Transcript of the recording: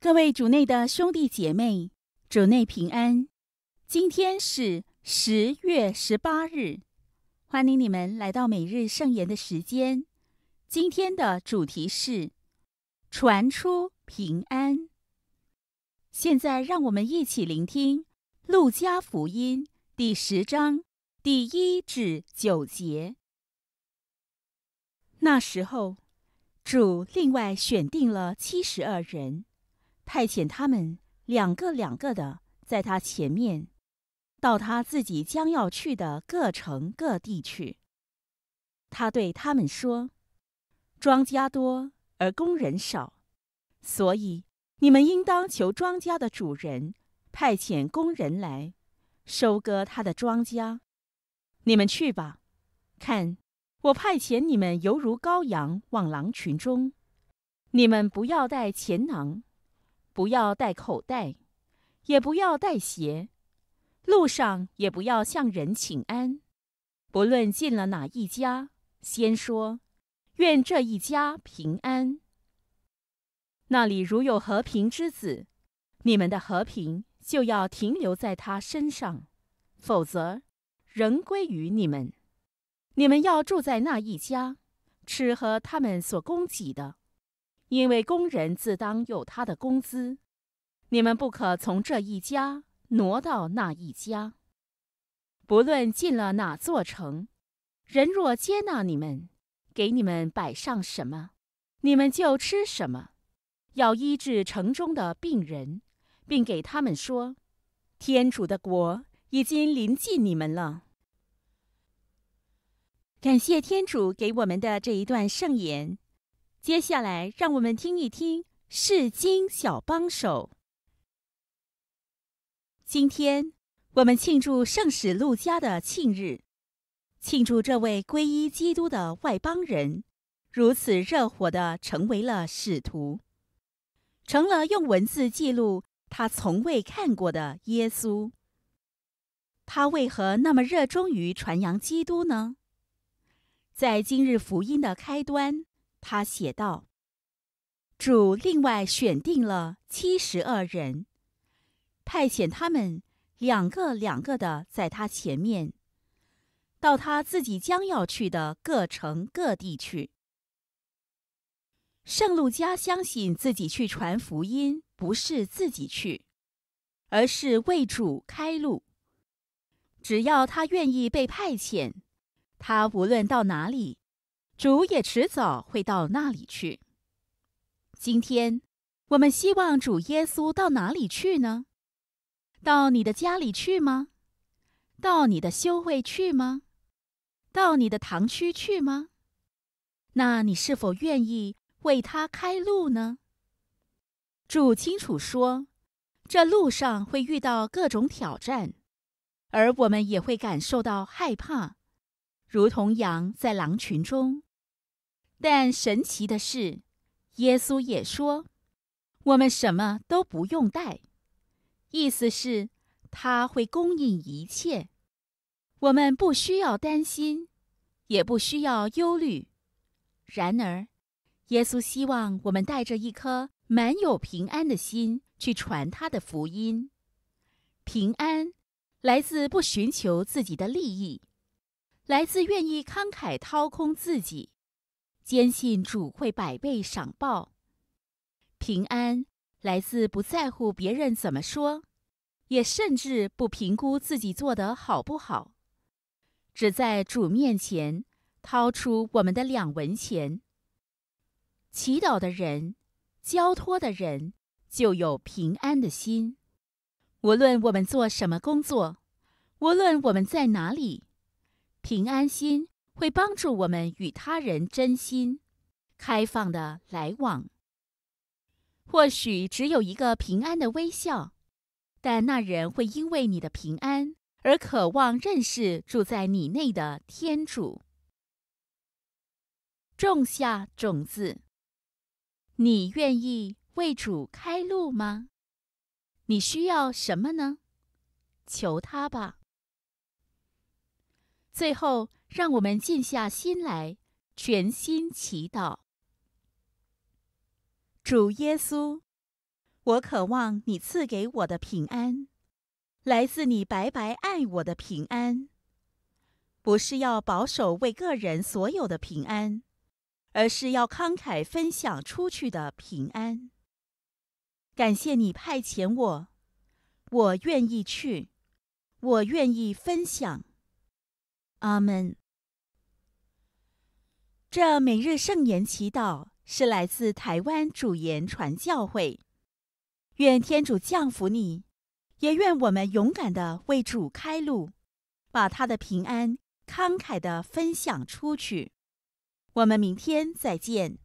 各位主内的兄弟姐妹，主内平安。今天是十月十八日，欢迎你们来到每日圣言的时间。今天的主题是传出平安。现在让我们一起聆听《路加福音》第十章第一至九节。那时候，主另外选定了七十二人。派遣他们两个两个的，在他前面，到他自己将要去的各城各地去。他对他们说：“庄稼多而工人少，所以你们应当求庄稼的主人派遣工人来收割他的庄稼。你们去吧，看我派遣你们犹如羔羊往狼群中，你们不要带钱囊。”不要带口袋，也不要带鞋，路上也不要向人请安。不论进了哪一家，先说：“愿这一家平安。”那里如有和平之子，你们的和平就要停留在他身上；否则，仍归于你们。你们要住在那一家，吃喝他们所供给的。因为工人自当有他的工资，你们不可从这一家挪到那一家。不论进了哪座城，人若接纳你们，给你们摆上什么，你们就吃什么。要医治城中的病人，并给他们说：天主的国已经临近你们了。感谢天主给我们的这一段圣言。接下来，让我们听一听《圣经小帮手》。今天我们庆祝圣使路加的庆日，庆祝这位皈依基督的外邦人如此热火的成为了使徒，成了用文字记录他从未看过的耶稣。他为何那么热衷于传扬基督呢？在今日福音的开端。他写道：“主另外选定了七十二人，派遣他们两个两个的在他前面，到他自己将要去的各城各地去。”圣路加相信自己去传福音，不是自己去，而是为主开路。只要他愿意被派遣，他无论到哪里。主也迟早会到那里去。今天我们希望主耶稣到哪里去呢？到你的家里去吗？到你的修会去吗？到你的堂区去吗？那你是否愿意为他开路呢？主清楚说，这路上会遇到各种挑战，而我们也会感受到害怕，如同羊在狼群中。但神奇的是，耶稣也说：“我们什么都不用带。”意思是他会供应一切，我们不需要担心，也不需要忧虑。然而，耶稣希望我们带着一颗满有平安的心去传他的福音。平安来自不寻求自己的利益，来自愿意慷慨掏空自己。坚信主会百倍赏报，平安来自不在乎别人怎么说，也甚至不评估自己做得好不好，只在主面前掏出我们的两文钱。祈祷的人，交托的人，就有平安的心。无论我们做什么工作，无论我们在哪里，平安心。会帮助我们与他人真心、开放的来往。或许只有一个平安的微笑，但那人会因为你的平安而渴望认识住在你内的天主。种下种子，你愿意为主开路吗？你需要什么呢？求他吧。最后，让我们静下心来，全心祈祷。主耶稣，我渴望你赐给我的平安，来自你白白爱我的平安，不是要保守为个人所有的平安，而是要慷慨分享出去的平安。感谢你派遣我，我愿意去，我愿意分享。阿门。这每日圣言祈祷是来自台湾主言传教会，愿天主降福你，也愿我们勇敢的为主开路，把他的平安慷慨的分享出去。我们明天再见。